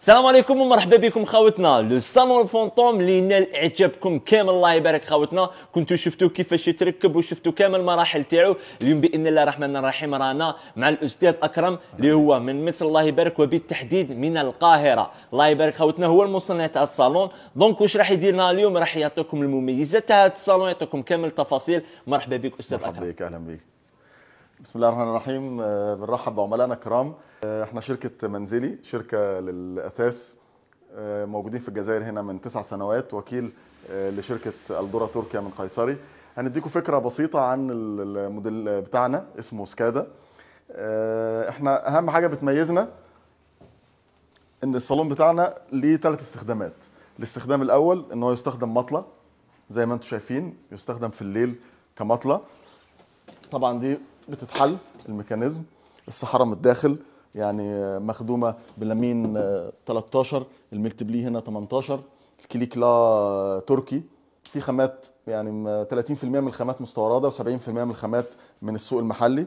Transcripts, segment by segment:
السلام عليكم ومرحبا بكم خاوتنا لو سالون فونطوم اللي نال اعجابكم كامل الله يبارك خاوتنا كنتو شفتو كيفاش يتركب وشفتو كامل المراحل تاعو اليوم باذن الله الرحمن الرحيم رانا مع الاستاذ اكرم اللي هو من مصر الله يبارك وبالتحديد من القاهره الله يبارك خاوتنا هو المصنع تاع الصالون دونك واش راح يدير لنا اليوم راح يعطيكم المميزات تاع الصالون يعطيكم كامل التفاصيل مرحبا بك استاذ مرحبا اكرم مرحبا بك اهلا بك بسم الله الرحمن الرحيم آه، بنرحب بعملائنا الكرام آه، احنا شركة منزلي شركة للأثاث آه، موجودين في الجزائر هنا من تسع سنوات وكيل لشركة الدورة تركيا من قيصري هنديكم فكرة بسيطة عن الموديل بتاعنا اسمه سكادا احنا أهم حاجة بتميزنا ان الصالون بتاعنا ليه ثلاث استخدامات الاستخدام الأول ان هو يستخدم مطلة زي ما انتم شايفين يستخدم في الليل كمطلة طبعا دي بتتحل الميكانيزم الصحراء من الداخل يعني مخدومه بلامين 13 آه، الملت بلي هنا 18 الكليك لا آه، تركي في خامات يعني 30% من الخامات مستورده و70% من الخامات من السوق المحلي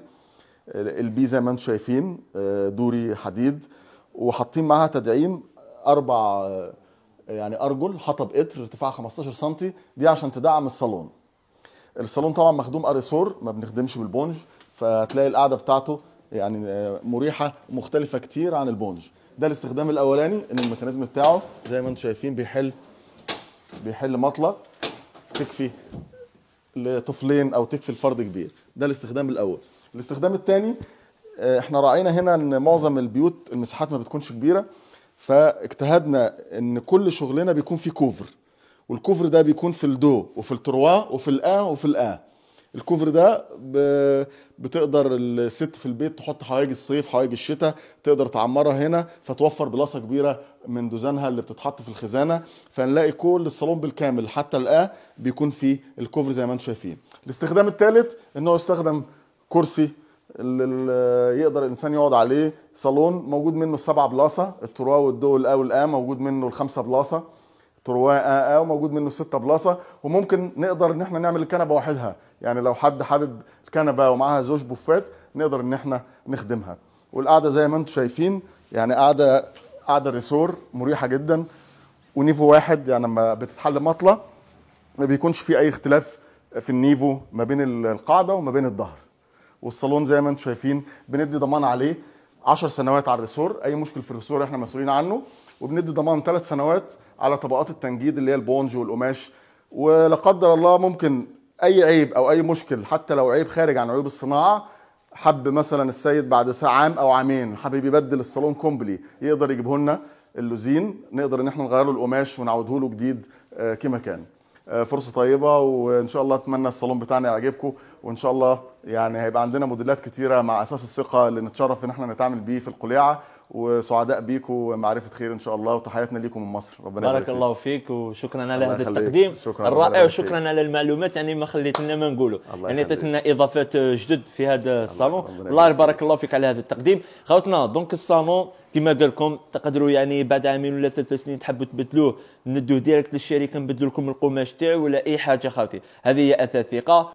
البي زي ما انتم شايفين آه، دوري حديد وحاطين معاها تدعيم اربع يعني ارجل حطب قطر ارتفاع 15 سم دي عشان تدعم الصالون الصالون طبعا مخدوم اريسور ما بنخدمش بالبونج فهتلاقي القعده بتاعته يعني آه، مريحه مختلفه كتير عن البونج ده الاستخدام الاولاني ان الميكانيزم بتاعه زي ما انتم شايفين بيحل بيحل مطله تكفي لطفلين او تكفي لفرد كبير ده الاستخدام الاول الاستخدام الثاني آه، احنا راعينا هنا ان معظم البيوت المساحات ما بتكونش كبيره فاجتهدنا ان كل شغلنا بيكون فيه كوفر والكوفر ده بيكون في الدو وفي التروا وفي الا وفي الا الكوفر ده بتقدر الست في البيت تحط حوايج الصيف حوايج الشتاء تقدر تعمرها هنا فتوفر بلاصه كبيره من دوزانها اللي بتتحط في الخزانه فنلاقي كل الصالون بالكامل حتى الآن بيكون فيه الكوفر زي ما انتم شايفين الاستخدام الثالث ان هو يستخدم كرسي اللي يقدر الانسان يقعد عليه صالون موجود منه السبع بلاصه التراب والدو والآ الآن موجود منه الخمسه بلاصه ترواقه او موجود منه ستة بلاصه وممكن نقدر ان احنا نعمل الكنبه وحدها يعني لو حد حابب الكنبه ومعاها زوج بوفات نقدر ان احنا نخدمها والقعده زي ما انتم شايفين يعني قعده قعده ريسور مريحه جدا ونيفو واحد يعني لما بتتحل مطله ما بيكونش في اي اختلاف في النيفو ما بين القاعده وما بين الظهر والصالون زي ما انتم شايفين بندي ضمان عليه 10 سنوات على الريسور اي مشكل في الريسور احنا مسؤولين عنه وبندي ضمان 3 سنوات على طبقات التنجيد اللي هي البونج والقماش ولا قدر الله ممكن اي عيب او اي مشكل حتى لو عيب خارج عن عيوب الصناعه حب مثلا السيد بعد ساعه عام او عامين حابب يبدل الصالون كومبلي يقدر يجيبه لنا اللوزين نقدر ان احنا نغير له القماش ونعوده له جديد آه، كما كان آه، فرصه طيبه وان شاء الله اتمنى الصالون بتاعنا يعجبكم وان شاء الله يعني هيبقى عندنا موديلات كتيره مع اساس الثقه اللي نتشرف ان احنا نتعامل بيه في القلاعه وسعداء بيكم ومعرفه خير ان شاء الله وتحياتنا ليكم من مصر ربنا بارك فيك. الله فيك وشكرا على هذا التقديم شكرا الرائع وشكرا على المعلومات يعني ما خليتنا ما نقولوا يعني عطيتنا اضافات جدد في هذا الصالون الله يبارك الله فيك على هذا التقديم خوتنا دونك الصالون كما قال لكم تقدروا يعني بعد عامين ولا ثلاث سنين تحبوا تبدلوه ندوه ديريكت للشركه نبدل لكم القماش تاعو ولا اي حاجه خاوتي هذه هي اثاث ثقه